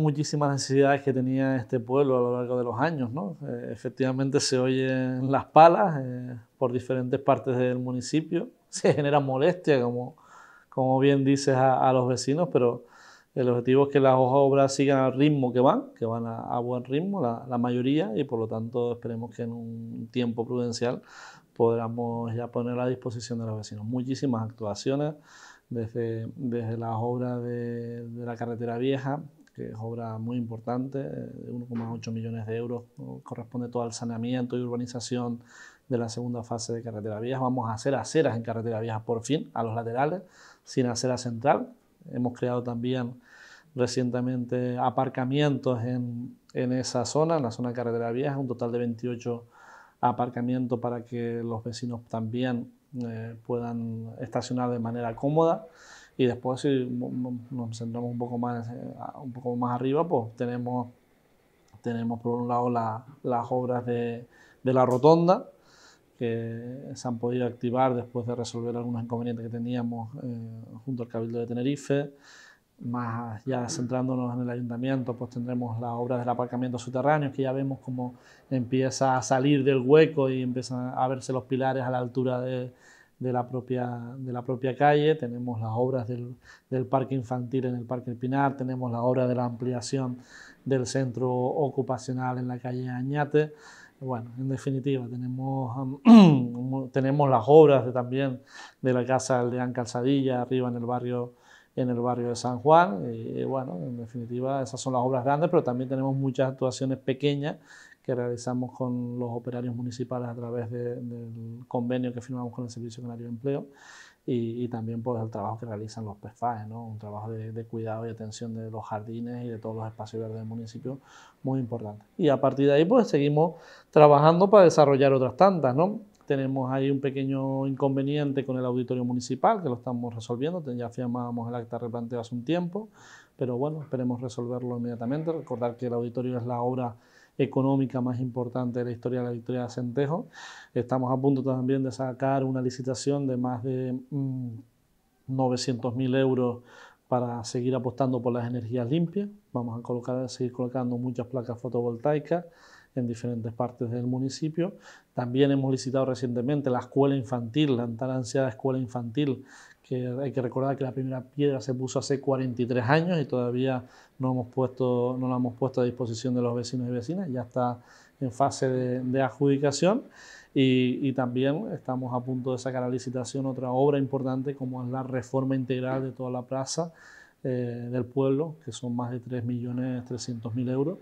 muchísimas necesidades que tenía este pueblo a lo largo de los años. Eh, efectivamente se oyen las palas eh, por diferentes partes del municipio, se genera molestia, como, como bien dices, a, los vecinos, pero el objetivo es que las obras sigan al ritmo que van, que van a, buen ritmo, la, mayoría, y por lo tanto esperemos que en un tiempo prudencial podamos ya poner a disposición de los vecinos muchísimas actuaciones, desde, desde las obras de, de la carretera vieja que es obra muy importante, eh, de 1,8 millones de euros, corresponde todo al saneamiento y urbanización de la segunda fase de carretera vieja. Vamos a hacer aceras en carretera vieja por fin, a los laterales, sin acera central. Hemos creado también recientemente aparcamientos en, esa zona, en la zona carretera vieja, un total de 28 aparcamientos para que los vecinos también eh, puedan estacionar de manera cómoda. Y después, si nos centramos un poco más, eh, un poco más arriba, pues tenemos, tenemos por un lado las obras de, de la rotonda, que se han podido activar después de resolver algunos inconvenientes que teníamos eh, junto al Cabildo de Tenerife. Más ya centrándonos en el ayuntamiento, pues tendremos las obras del aparcamiento subterráneo, que ya vemos cómo empieza a salir del hueco y empiezan a verse los pilares a la altura de, de la propia, de la propia calle, tenemos las obras del, del parque infantil en el Parque El Pinar, tenemos la obra de la ampliación del centro ocupacional en la calle Añate. Bueno, en definitiva, tenemos, tenemos las obras de, también de la Casa Aldeán Calzadilla, arriba en el barrio en el barrio de San Juan. Eh, bueno, en definitiva, esas son las obras grandes, pero también tenemos muchas actuaciones pequeñas que realizamos con los operarios municipales a través del convenio que firmamos con el Servicio Canario de Empleo y, también pues, el trabajo que realizan los PEFAES, ¿no? un trabajo de, cuidado y atención de los jardines y de todos los espacios verdes del municipio muy importante. Y a partir de ahí pues seguimos trabajando para desarrollar otras tantas, ¿no? Tenemos ahí un pequeño inconveniente con el auditorio municipal que lo estamos resolviendo. Ya firmábamos el acta replanteo hace un tiempo, pero bueno, esperemos resolverlo inmediatamente. Recordar que el auditorio es la obra económica más importante de la historia de la Victoria de Centejo. Estamos a punto también de sacar una licitación de más de 900.000 mm, euros para seguir apostando por las energías limpias. Vamos a colocar, seguir colocando muchas placas fotovoltaicas en diferentes partes del municipio. También hemos licitado recientemente la escuela infantil, la tan ansiada escuela infantil hay que recordar que la primera piedra se puso hace 43 años y todavía no, hemos puesto, no la hemos puesto a disposición de los vecinos y vecinas, ya está en fase de, adjudicación. Y, también estamos a punto de sacar a licitación otra obra importante como es la reforma integral de toda la plaza eh, del pueblo, que son más de 3.300.000 euros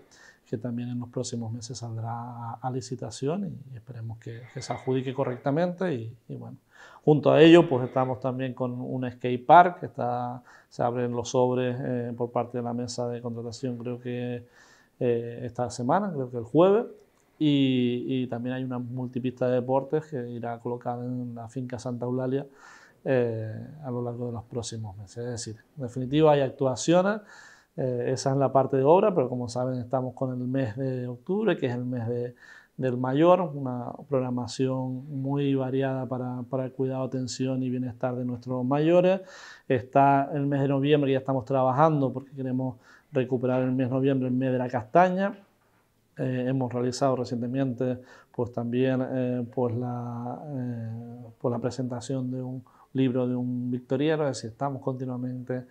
que también en los próximos meses saldrá a, licitación y esperemos que, se adjudique correctamente. Y, bueno, junto a ello, pues estamos también con un skate park, que está, se abren los sobres eh, por parte de la mesa de contratación, creo que eh, esta semana, creo que el jueves. Y, también hay una multipista de deportes que irá colocada en la finca Santa Eulalia eh, a lo largo de los próximos meses. Es decir, en definitiva hay actuaciones eh, esa es la parte de obra, pero como saben estamos con el mes de octubre, que es el mes del mayor, una programación muy variada para, el cuidado, atención y bienestar de nuestros mayores. Está el mes de noviembre, que ya estamos trabajando porque queremos recuperar el mes de noviembre, el mes de la castaña. Eh, hemos realizado recientemente pues también eh, pues, pues, la, presentación de un libro de un victoriano, es decir, estamos continuamente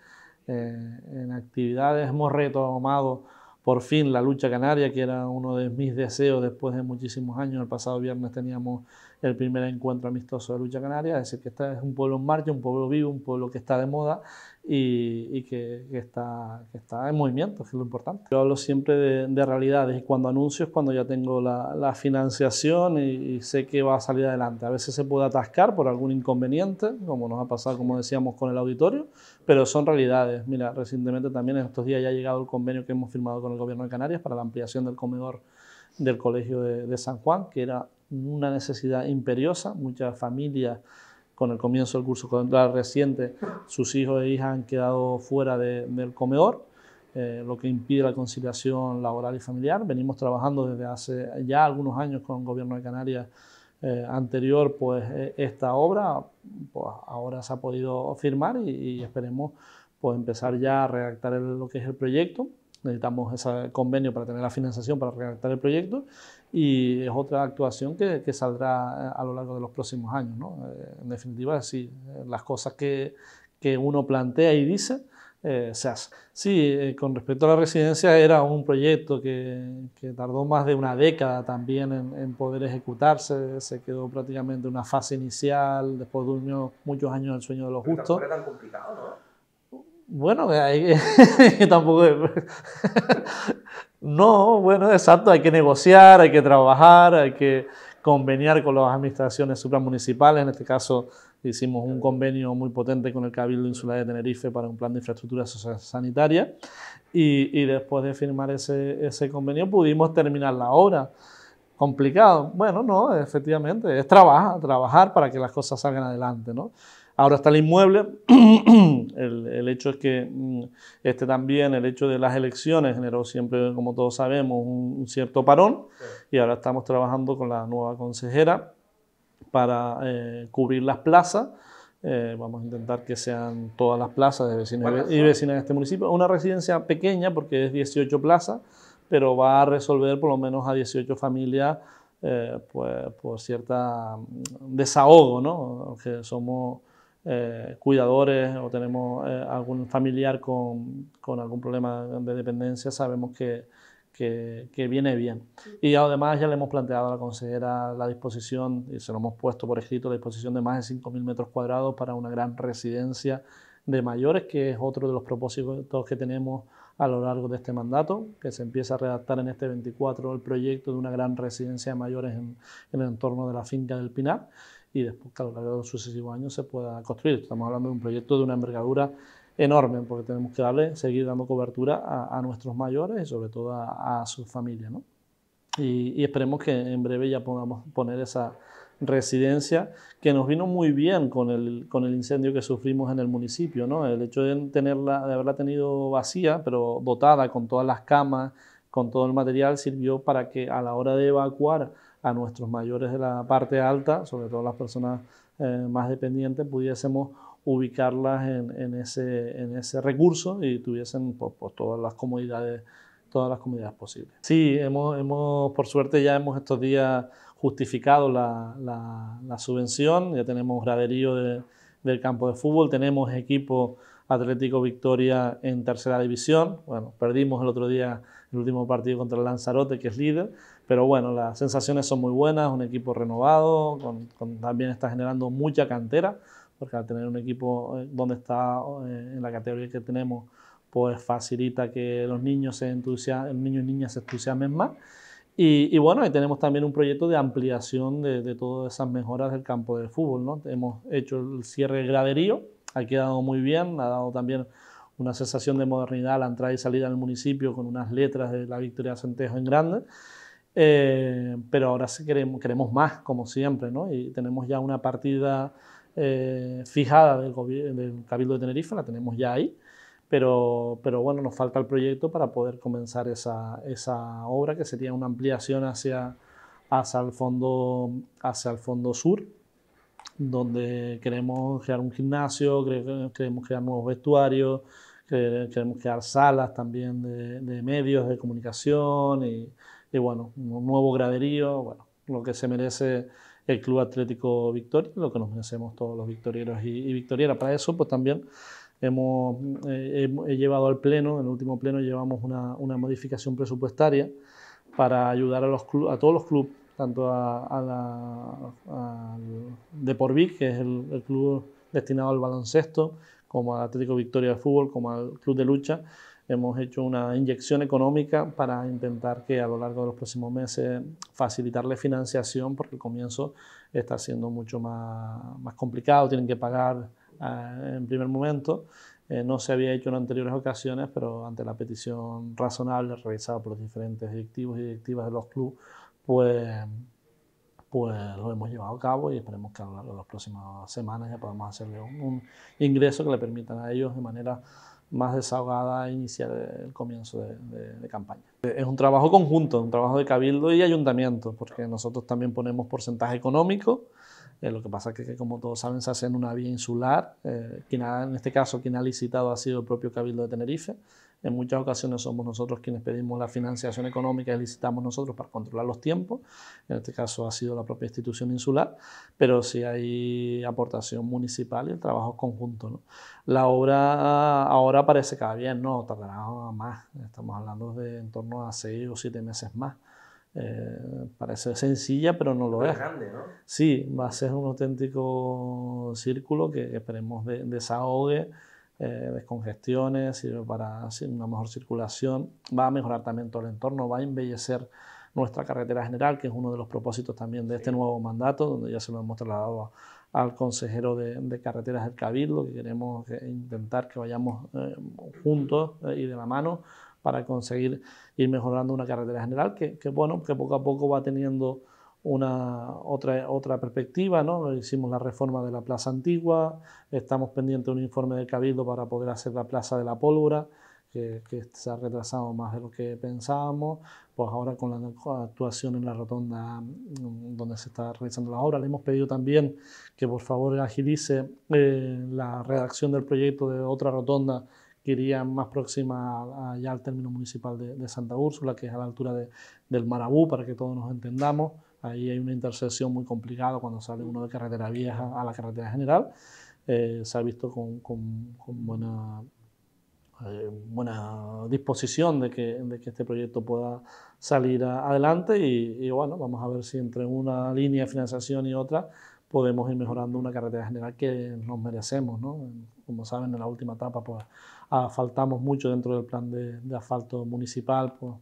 eh, en actividades. Hemos retomado por fin la lucha canaria, que era uno de mis deseos después de muchísimos años. El pasado viernes teníamos el primer encuentro amistoso de lucha canaria, es decir, que este es un pueblo en marcha, un pueblo vivo, un pueblo que está de moda y, que, está, en movimiento, que es lo importante. Yo hablo siempre de, realidades y cuando anuncio es cuando ya tengo la, financiación y, sé que va a salir adelante. A veces se puede atascar por algún inconveniente, como nos ha pasado, como decíamos, con el auditorio, pero son realidades. Mira, recientemente también en estos días ya ha llegado el convenio que hemos firmado con el Gobierno de Canarias para la ampliación del comedor del Colegio de San Juan, que era una necesidad imperiosa. Muchas familias, con el comienzo del curso escolar reciente, sus hijos e hijas han quedado fuera de, del comedor, eh, lo que impide la conciliación laboral y familiar. Venimos trabajando desde hace ya algunos años con el gobierno de Canarias. Eh, anterior, pues eh, esta obra pues, ahora se ha podido firmar y, esperemos pues, empezar ya a redactar lo que es el proyecto necesitamos ese convenio para tener la financiación para realizar el proyecto y es otra actuación que, que saldrá a lo largo de los próximos años. ¿no? Eh, en definitiva, sí, las cosas que, que uno plantea y dice eh, se hace. Sí, eh, con respecto a la residencia, era un proyecto que, que tardó más de una década también en, poder ejecutarse, se quedó prácticamente una fase inicial, después durmió muchos años el sueño de los justos. complicado, ¿no? Bueno, hay, tampoco... no, bueno, exacto, hay que negociar, hay que trabajar, hay que conveniar con las administraciones supramunicipales. En este caso, hicimos un convenio muy potente con el Cabildo Insular de Tenerife para un plan de infraestructura sanitaria. Y, después de firmar ese, convenio, pudimos terminar la obra. Complicado. Bueno, no, efectivamente, es trabajar, trabajar para que las cosas salgan adelante, ¿no? Ahora está el inmueble. el, hecho es que mm, este también, el hecho de las elecciones generó siempre, como todos sabemos, un, cierto parón. Y ahora estamos trabajando con la nueva consejera para eh, cubrir las plazas. Eh, vamos a intentar que sean todas las plazas de vecinos y vecinas de este municipio. Una residencia pequeña porque es 18 plazas, pero va a resolver por lo menos a 18 familias eh, pues, por cierta mm, desahogo, ¿no? Que somos eh, cuidadores o tenemos eh, algún familiar con, algún problema de dependencia, sabemos que, que, viene bien. Y además ya le hemos planteado a la consejera la disposición, y se lo hemos puesto por escrito, la disposición de más de 5.000 metros cuadrados para una gran residencia de mayores, que es otro de los propósitos que tenemos a lo largo de este mandato, que se empieza a redactar en este 24 el proyecto de una gran residencia de mayores en, en el entorno de la finca del Pinar y después que a lo largo de los sucesivos años se pueda construir. Estamos hablando de un proyecto de una envergadura enorme porque tenemos que darle, seguir dando cobertura a, nuestros mayores y sobre todo a, sus familias. ¿no? Y, y, esperemos que en breve ya podamos poner esa residencia que nos vino muy bien con el, con el incendio que sufrimos en el municipio. ¿no? El hecho de, tenerla, de haberla tenido vacía, pero dotada con todas las camas, con todo el material sirvió para que a la hora de evacuar a nuestros mayores de la parte alta, sobre todo las personas eh, más dependientes, pudiésemos ubicarlas en, ese, recurso y tuviesen pues, pues, todas las comodidades todas las posibles. Sí, hemos, hemos, por suerte ya hemos estos días justificado la, subvención, ya tenemos graderío del campo de fútbol, tenemos equipo Atlético Victoria en tercera división, bueno, perdimos el otro día el último partido contra el Lanzarote, que es líder. Pero bueno, las sensaciones son muy buenas, un equipo renovado, también está generando mucha cantera, porque al tener un equipo eh, donde está eh, en la categoría que tenemos, pues facilita que los niños, se niños y niñas se entusiasmen más. Y, bueno, ahí tenemos también un proyecto de ampliación de, todas esas mejoras del campo del fútbol. ¿no? Hemos hecho el cierre graderío, ha quedado muy bien, ha dado también una sensación de modernidad la entrada y salida del municipio con unas letras de la Victoria de Centejo en grande. Eh, pero ahora queremos, más, como siempre, ¿no? y tenemos ya una partida eh, fijada del, del, Cabildo de Tenerife, la tenemos ya ahí, pero, pero bueno, nos falta el proyecto para poder comenzar esa, esa obra, que sería una ampliación hacia, hacia, el fondo, hacia el fondo sur, donde queremos crear un gimnasio, queremos crear nuevos vestuarios, que queremos crear salas también de, medios de comunicación y, bueno, un nuevo graderío, bueno, lo que se merece el Club Atlético Victoria, lo que nos merecemos todos los victorieros y, victoriera. Para eso, pues también hemos eh, llevado al Pleno, en el último Pleno llevamos una, una modificación presupuestaria para ayudar a, los a todos los clubes, tanto a, a la, que es el club destinado al baloncesto, como al Atlético Victoria de Fútbol, como al Club de Lucha, hemos hecho una inyección económica para intentar que a lo largo de los próximos meses facilitarle financiación, porque el comienzo está siendo mucho más, más complicado, tienen que pagar eh, en primer momento. Eh, no se había hecho en anteriores ocasiones, pero ante la petición razonable realizada por los diferentes directivos y directivas de los clubes, pues pues lo hemos llevado a cabo y esperemos que a lo las próximas semanas ya podamos hacerle un, ingreso que le permitan a ellos de manera más desahogada iniciar el comienzo de, campaña. Es un trabajo conjunto, un trabajo de cabildo y ayuntamiento, porque nosotros también ponemos porcentaje económico, eh, lo que pasa es que, como todos saben, se hace en una vía insular. Eh, quien en este caso, quien ha licitado ha sido el propio cabildo de Tenerife, en muchas ocasiones somos nosotros quienes pedimos la financiación económica y licitamos nosotros para controlar los tiempos. En este caso ha sido la propia institución insular, pero sí hay aportación municipal y el trabajo conjunto. ¿no? La obra ahora parece cada bien, no, tardará más. Estamos hablando de en torno a seis o siete meses más. Eh, parece sencilla, pero no lo es. Grande, ¿no? Sí, va a ser un auténtico círculo que esperemos de, desahogue eh, descongestiones, sirve para una mejor circulación, va a mejorar también todo el entorno, va a embellecer nuestra carretera general, que es uno de los propósitos también de este nuevo mandato, donde ya se lo hemos trasladado al consejero de, carreteras del Cabildo, que queremos eh, intentar que vayamos eh, juntos y de la mano para conseguir ir mejorando una carretera general que, bueno, que poco a poco va teniendo una, otra, otra perspectiva, ¿no? hicimos la reforma de la Plaza Antigua, estamos pendientes de un informe del Cabildo para poder hacer la Plaza de la Pólvora, que, se ha retrasado más de lo que pensábamos, pues ahora con la actuación en la rotonda mm, donde se está realizando la obra, le hemos pedido también que por favor agilice eh, la redacción del proyecto de otra rotonda que iría más próxima ya al término municipal de, Santa Úrsula, que es a la altura de, del Marabú, para que todos nos entendamos. Ahí hay una intersección muy complicada cuando sale uno de carretera vieja a la carretera general. Eh, se ha visto con, con, buena, eh, buena disposición de que, de que, este proyecto pueda salir adelante y, bueno, vamos a ver si entre una línea de financiación y otra podemos ir mejorando una carretera general que nos merecemos. ¿no? Como saben, en la última etapa pues, faltamos mucho dentro del plan de, de asfalto municipal, pues,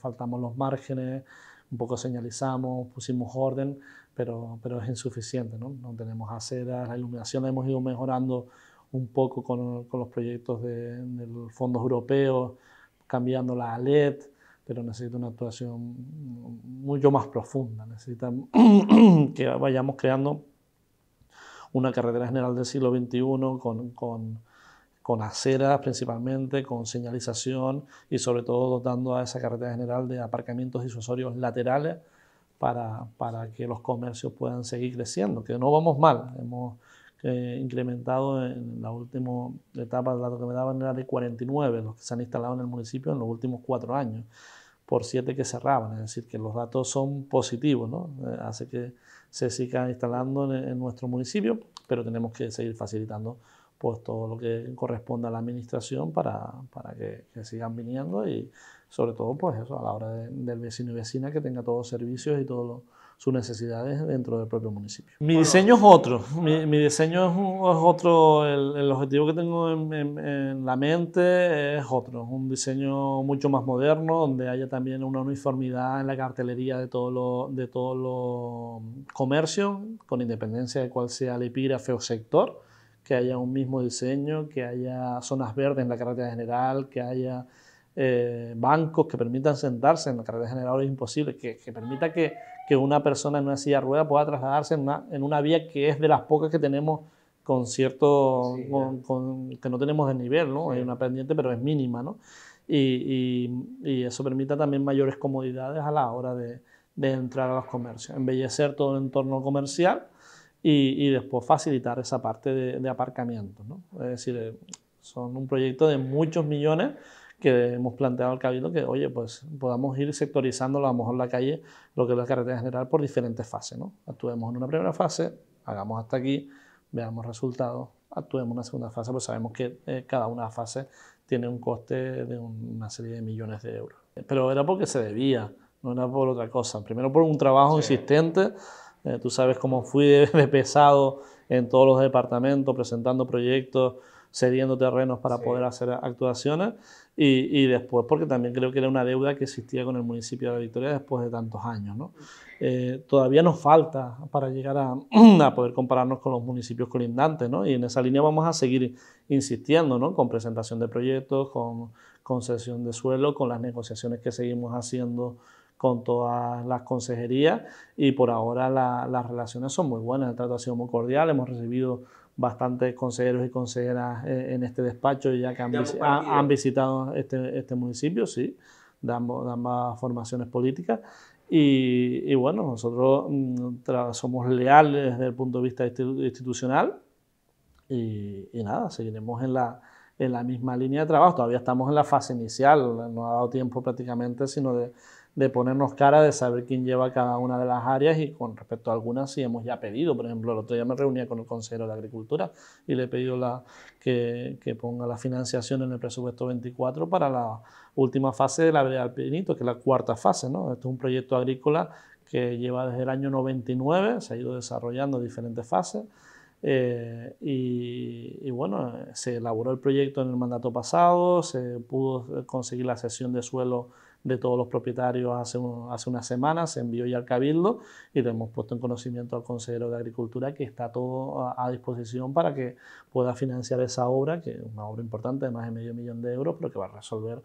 faltamos los márgenes un poco señalizamos, pusimos orden, pero, pero es insuficiente, ¿no? No tenemos aceras, la iluminación hemos ido mejorando un poco con, los proyectos de, fondos europeos, cambiando la LED, pero necesita una actuación mucho más profunda, necesita que vayamos creando una carretera general del siglo XXI con con aceras principalmente, con señalización y sobre todo dotando a esa carretera general de aparcamientos y usuarios laterales para, para que los comercios puedan seguir creciendo, que no vamos mal. Hemos eh, incrementado en la última etapa de me daban era de 49 los que se han instalado en el municipio en los últimos cuatro años por siete que cerraban, es decir, que los datos son positivos, ¿no? Eh, hace que se siga instalando en, en nuestro municipio, pero tenemos que seguir facilitando pues todo lo que corresponda a la administración para, para que, sigan viniendo y sobre todo pues eso, a la hora del vecino y vecina que tenga todos los servicios y todos sus necesidades dentro del propio municipio. Mi diseño es otro, mi, mi diseño es, otro, el, el, objetivo que tengo en, en, la mente es otro, un diseño mucho más moderno donde haya también una uniformidad en la cartelería de todos los comercios, con independencia de cuál sea el epígrafe o sector que haya un mismo diseño, que haya zonas verdes en la carretera general, que haya eh, bancos que permitan sentarse en la carretera general es imposible, que, permita que, una persona en una silla rueda pueda trasladarse en una, en una, vía que es de las pocas que tenemos con cierto, que no tenemos de nivel, ¿no? Hay una pendiente, pero es mínima, Y, eso permita también mayores comodidades a la hora de, de entrar a los comercios, embellecer todo el entorno comercial y, después facilitar esa parte de, aparcamiento. ¿no? Es decir, eh, son un proyecto de muchos millones que hemos planteado al Cabildo que, oye, pues podamos ir sectorizando a lo mejor la calle, lo que es la carretera general, por diferentes fases. ¿no? Actuemos en una primera fase, hagamos hasta aquí, veamos resultados, actuemos en una segunda fase, pues sabemos que eh, cada una fase tiene un coste de una serie de millones de euros. Pero era porque se debía, no era por otra cosa. Primero por un trabajo existente. insistente eh, tú sabes cómo fui de, pesado en todos los departamentos, presentando proyectos, cediendo terrenos para poder hacer actuaciones. Y, después, porque también creo que era una deuda que existía con el municipio de la Victoria después de tantos años. Eh, todavía nos falta para llegar a, poder compararnos con los municipios colindantes, ¿no? y en esa línea vamos a seguir insistiendo ¿no? con presentación de proyectos, con concesión de suelo, con las negociaciones que seguimos haciendo con todas las consejerías y por ahora las relaciones son muy buenas, el trato ha sido muy cordial, hemos recibido bastantes consejeros y consejeras eh, en este despacho ya que han, visitado este, este, municipio, sí, de, ambas formaciones políticas. Y, bueno, nosotros mm, somos leales desde el punto de vista institucional y, y, nada, seguiremos en la, en la misma línea de trabajo. Todavía estamos en la fase inicial, no ha dado tiempo prácticamente, sino de de ponernos cara, de saber quién lleva cada una de las áreas y con respecto a algunas sí hemos ya pedido. Por ejemplo, el otro día me reunía con el consejero de Agricultura y le he pedido la, que, ponga la financiación en el presupuesto 24 para la última fase de la vereda del que es la cuarta fase. ¿no? Este es un proyecto agrícola que lleva desde el año 99, se ha ido desarrollando diferentes fases. Eh, y, y, bueno, se elaboró el proyecto en el mandato pasado, se pudo conseguir la cesión de suelo de todos los propietarios hace, hace unas semanas, se envió ya al Cabildo y le hemos puesto en conocimiento al consejero de Agricultura que está todo a, disposición para que pueda financiar esa obra, que es una obra importante de más de medio millón de euros, pero que va a resolver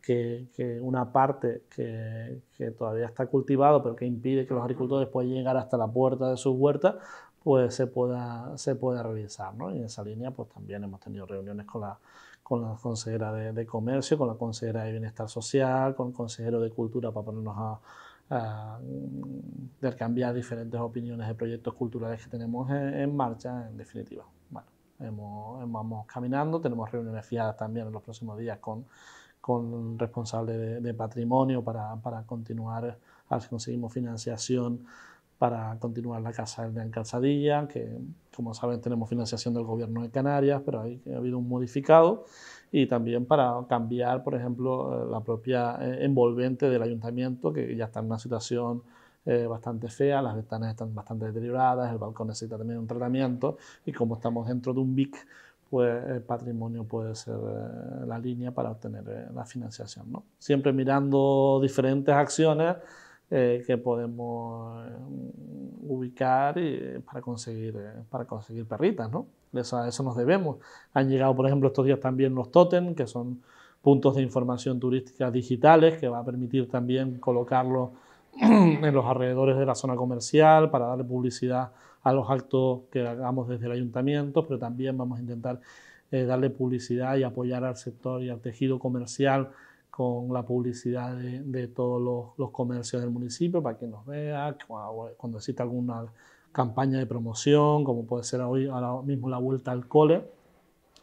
que, una parte que, todavía está cultivado, pero que impide que los agricultores puedan llegar hasta la puerta de sus huertas, pues se pueda, se realizar. Y en esa línea pues también hemos tenido reuniones con la con la consejera de, Comercio, con la consejera de Bienestar Social, con el consejero de Cultura para ponernos a, intercambiar diferentes opiniones de proyectos culturales que tenemos en, marcha, en definitiva. Bueno, vamos caminando, tenemos reuniones fiadas también en los próximos días con, con responsable de, patrimonio para, para continuar a ver si conseguimos financiación para continuar la casa de Alcanzadilla, que como saben tenemos financiación del gobierno de Canarias, pero ahí ha habido un modificado, y también para cambiar, por ejemplo, eh, la propia eh, envolvente del ayuntamiento, que ya está en una situación eh, bastante fea, las ventanas están bastante deterioradas, el balcón necesita también un tratamiento y como estamos dentro de un BIC, pues el patrimonio puede ser la línea para obtener la financiación. ¿no? Siempre mirando diferentes acciones eh, que podemos mm, ubicar eh, para, conseguir, eh, para conseguir perritas, ¿no? Eso, eso nos debemos. Han llegado, por ejemplo, estos días también los totem, que son puntos de información turística digitales, que va a permitir también colocarlos en los alrededores de la zona comercial para darle publicidad a los actos que hagamos desde el ayuntamiento, pero también vamos a intentar darle publicidad y apoyar al sector y al tejido comercial con la publicidad de, todos los, comercios del municipio para que nos vea, cuando exista alguna campaña de promoción, como puede ser hoy ahora mismo la vuelta al cole,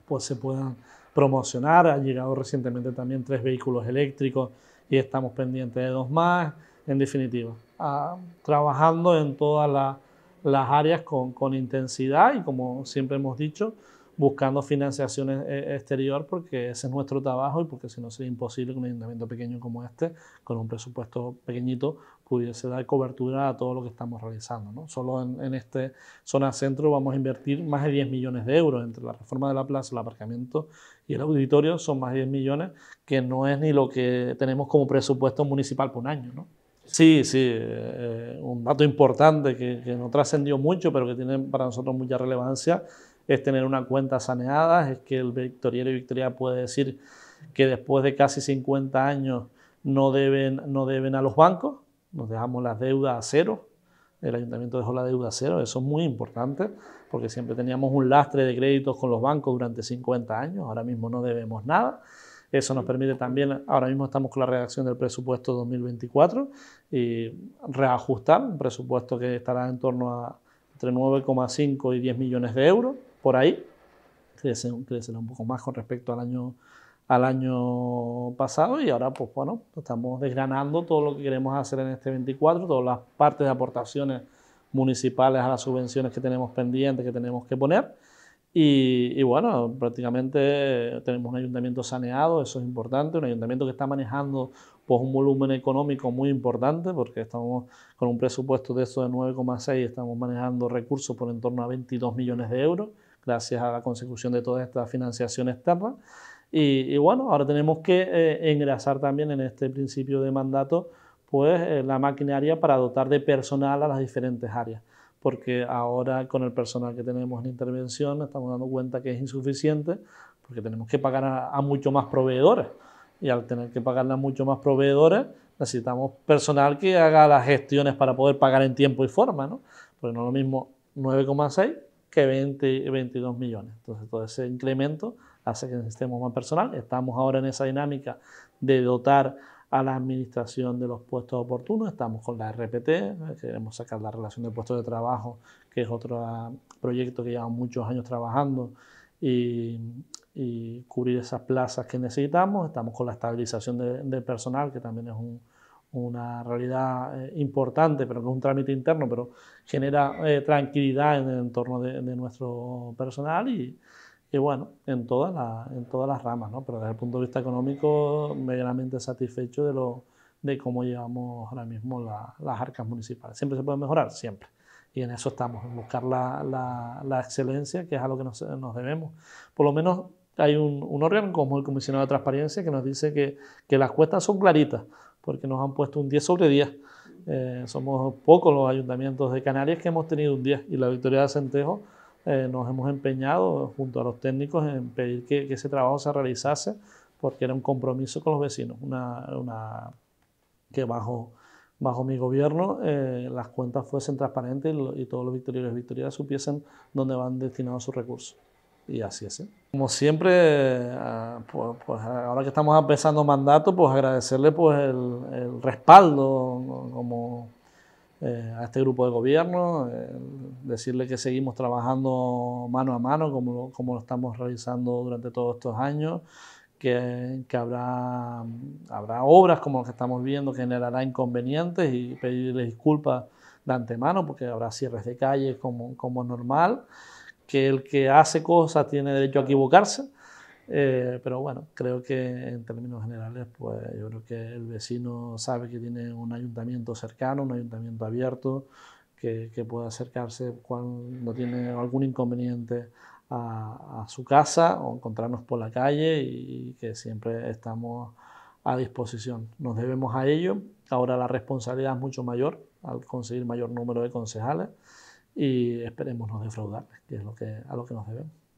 pues se puedan promocionar. Han llegado recientemente también tres vehículos eléctricos y estamos pendientes de dos más. En definitiva, ah, trabajando en todas las áreas con intensidad y como siempre hemos dicho, buscando financiación eh, exterior porque ese es nuestro trabajo y porque si no sería imposible que un ayuntamiento pequeño como este, con un presupuesto pequeñito, pudiese dar cobertura a todo lo que estamos realizando. ¿no? Solo en, en esta zona centro vamos a invertir más de 10 millones de euros entre la reforma de la plaza, el aparcamiento y el auditorio, son más de 10 millones, que no es ni lo que tenemos como presupuesto municipal por un año. ¿no? Sí, sí, eh, eh, un dato importante que, que no trascendió mucho, pero que tiene para nosotros mucha relevancia es tener una cuenta saneada, es que el victoriero y victoria puede decir que después de casi 50 años no deben, no deben a los bancos, nos dejamos las deudas a cero, el ayuntamiento dejó la deuda a cero, eso es muy importante, porque siempre teníamos un lastre de créditos con los bancos durante 50 años, ahora mismo no debemos nada. Eso nos permite también, ahora mismo estamos con la redacción del presupuesto 2024 y reajustar un presupuesto que estará en torno a entre 9,5 y 10 millones de euros por ahí, crecerá un poco más con respecto al año, al año pasado y ahora pues bueno, estamos desgranando todo lo que queremos hacer en este 24, todas las partes de aportaciones municipales a las subvenciones que tenemos pendientes, que tenemos que poner. Y, bueno, prácticamente tenemos un ayuntamiento saneado, eso es importante, un ayuntamiento que está manejando pues, un volumen económico muy importante, porque estamos con un presupuesto de eso de 9,6, estamos manejando recursos por en torno a 22 millones de euros gracias a la consecución de toda esta financiación externa. Y, bueno, ahora tenemos que eh, engrasar también en este principio de mandato pues eh, la maquinaria para dotar de personal a las diferentes áreas, porque ahora con el personal que tenemos en intervención estamos dando cuenta que es insuficiente, porque tenemos que pagar a, mucho más proveedores, y al tener que pagarle a mucho más proveedores, necesitamos personal que haga las gestiones para poder pagar en tiempo y forma, ¿no? Porque no es lo mismo 9,6 que 20, 22 millones. Entonces, todo ese incremento hace que necesitemos más personal. Estamos ahora en esa dinámica de dotar a la administración de los puestos oportunos. Estamos con la RPT, queremos sacar la relación de puestos de trabajo, que es otro ah, proyecto que llevamos muchos años trabajando, y, cubrir esas plazas que necesitamos. Estamos con la estabilización del personal, que también es un, una realidad eh, importante, pero que es un trámite interno, pero genera eh, tranquilidad en el entorno de, nuestro personal y, bueno, en todas, las, en todas las ramas, ¿no? pero desde el punto de vista económico, medianamente satisfecho de, lo, de cómo llevamos ahora mismo las arcas municipales. ¿Siempre se puede mejorar? Siempre y en eso estamos, en buscar la, excelencia, que es a lo que nos, debemos. Por lo menos hay un, órgano como el Comisionado de Transparencia que nos dice que, que las cuestas son claritas porque nos han puesto un 10 sobre 10. Eh, somos pocos los ayuntamientos de Canarias que hemos tenido un 10 y la victoria de Centejo eh, nos hemos empeñado junto a los técnicos en pedir que, ese trabajo se realizase porque era un compromiso con los vecinos, una, que bajo, bajo mi gobierno eh, las cuentas fuesen transparentes y, todos los victorios y victorias supiesen dónde van destinados sus recursos y así es. ¿eh? Como siempre, ah, pues, pues, ahora que estamos empezando mandato, pues agradecerle pues, el, el respaldo como, eh, a este grupo de gobierno, decirle que seguimos trabajando mano a mano como, como lo estamos realizando durante todos estos años, que, que, habrá, habrá obras como las que estamos viendo que generará inconvenientes y pedirle disculpas de antemano porque habrá cierres de calles como, como normal que el que hace cosas tiene derecho a equivocarse, eh, pero bueno, creo que en términos generales, pues yo creo que el vecino sabe que tiene un ayuntamiento cercano, un ayuntamiento abierto, que, que puede acercarse cuando tiene algún inconveniente a, su casa o encontrarnos por la calle y, y que siempre estamos a disposición. Nos debemos a ello. Ahora la responsabilidad es mucho mayor al conseguir mayor número de concejales y esperemos no defraudar, que es lo que, a lo que nos debemos.